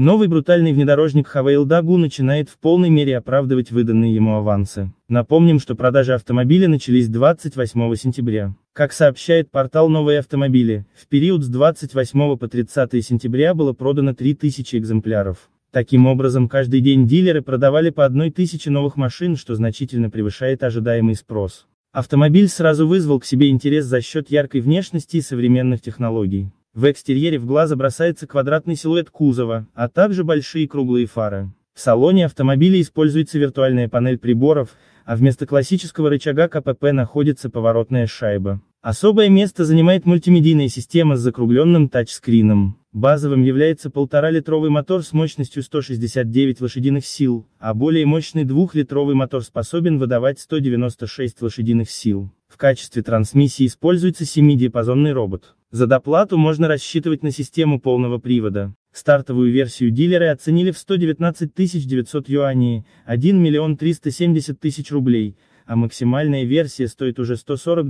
Новый брутальный внедорожник Хавейл Дагу начинает в полной мере оправдывать выданные ему авансы. Напомним, что продажи автомобиля начались 28 сентября. Как сообщает портал «Новые автомобили», в период с 28 по 30 сентября было продано 3000 экземпляров. Таким образом, каждый день дилеры продавали по 1000 новых машин, что значительно превышает ожидаемый спрос. Автомобиль сразу вызвал к себе интерес за счет яркой внешности и современных технологий. В экстерьере в глаза бросается квадратный силуэт кузова, а также большие круглые фары. В салоне автомобиля используется виртуальная панель приборов, а вместо классического рычага КПП находится поворотная шайба. Особое место занимает мультимедийная система с закругленным тачскрином. Базовым является полтора-литровый мотор с мощностью 169 лошадиных сил, а более мощный двухлитровый мотор способен выдавать 196 лошадиных сил. В качестве трансмиссии используется семидиапазонный робот. За доплату можно рассчитывать на систему полного привода. Стартовую версию дилеры оценили в 119 900 юаней, 1 миллион 370 тысяч рублей, а максимальная версия стоит уже 142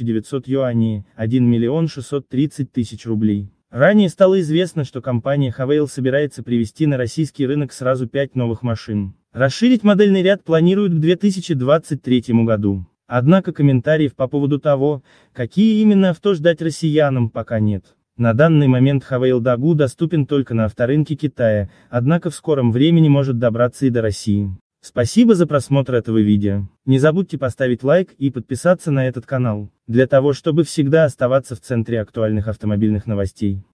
900 юаней, 1 миллион 630 тысяч рублей. Ранее стало известно, что компания Хавейл собирается привести на российский рынок сразу пять новых машин. Расширить модельный ряд планируют к 2023 году. Однако комментариев по поводу того, какие именно авто ждать россиянам, пока нет. На данный момент Хавейл Дагу доступен только на авторынке Китая, однако в скором времени может добраться и до России. Спасибо за просмотр этого видео. Не забудьте поставить лайк и подписаться на этот канал, для того чтобы всегда оставаться в центре актуальных автомобильных новостей.